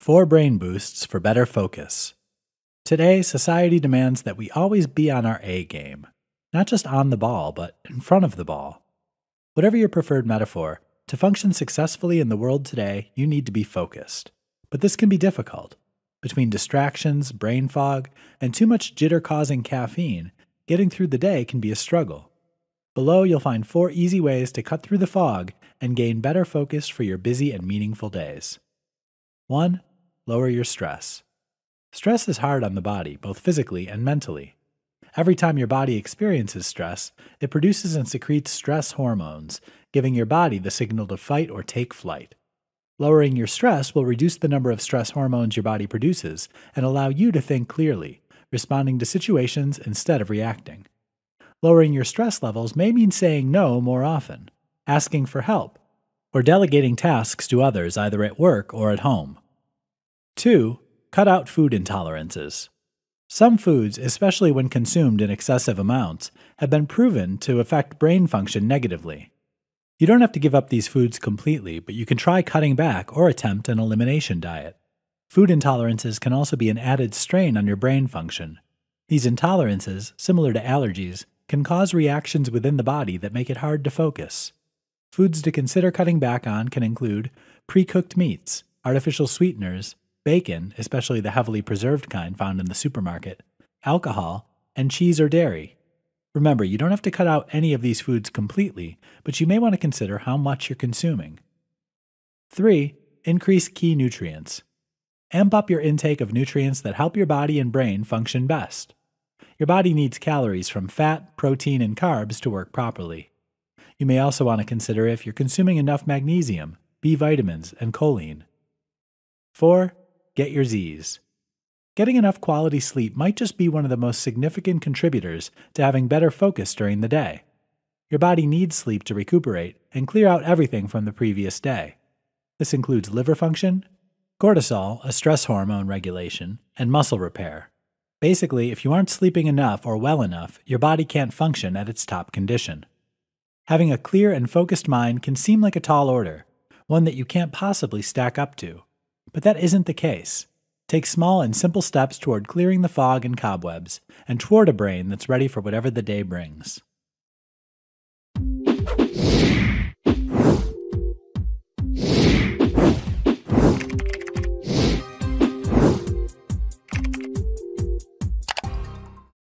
Four brain boosts for better focus. Today, society demands that we always be on our A game, not just on the ball, but in front of the ball. Whatever your preferred metaphor, to function successfully in the world today, you need to be focused. But this can be difficult. Between distractions, brain fog, and too much jitter causing caffeine, getting through the day can be a struggle. Below, you'll find four easy ways to cut through the fog and gain better focus for your busy and meaningful days. 1 lower your stress. Stress is hard on the body, both physically and mentally. Every time your body experiences stress, it produces and secretes stress hormones, giving your body the signal to fight or take flight. Lowering your stress will reduce the number of stress hormones your body produces and allow you to think clearly, responding to situations instead of reacting. Lowering your stress levels may mean saying no more often, asking for help, or delegating tasks to others either at work or at home. 2. Cut out food intolerances. Some foods, especially when consumed in excessive amounts, have been proven to affect brain function negatively. You don't have to give up these foods completely, but you can try cutting back or attempt an elimination diet. Food intolerances can also be an added strain on your brain function. These intolerances, similar to allergies, can cause reactions within the body that make it hard to focus. Foods to consider cutting back on can include pre cooked meats, artificial sweeteners, bacon, especially the heavily preserved kind found in the supermarket, alcohol, and cheese or dairy. Remember, you don't have to cut out any of these foods completely, but you may want to consider how much you're consuming. 3. Increase key nutrients. Amp up your intake of nutrients that help your body and brain function best. Your body needs calories from fat, protein, and carbs to work properly. You may also want to consider if you're consuming enough magnesium, B vitamins, and choline. 4 get your Z's. Getting enough quality sleep might just be one of the most significant contributors to having better focus during the day. Your body needs sleep to recuperate and clear out everything from the previous day. This includes liver function, cortisol, a stress hormone regulation, and muscle repair. Basically, if you aren't sleeping enough or well enough, your body can't function at its top condition. Having a clear and focused mind can seem like a tall order, one that you can't possibly stack up to. But that isn't the case. Take small and simple steps toward clearing the fog and cobwebs, and toward a brain that's ready for whatever the day brings.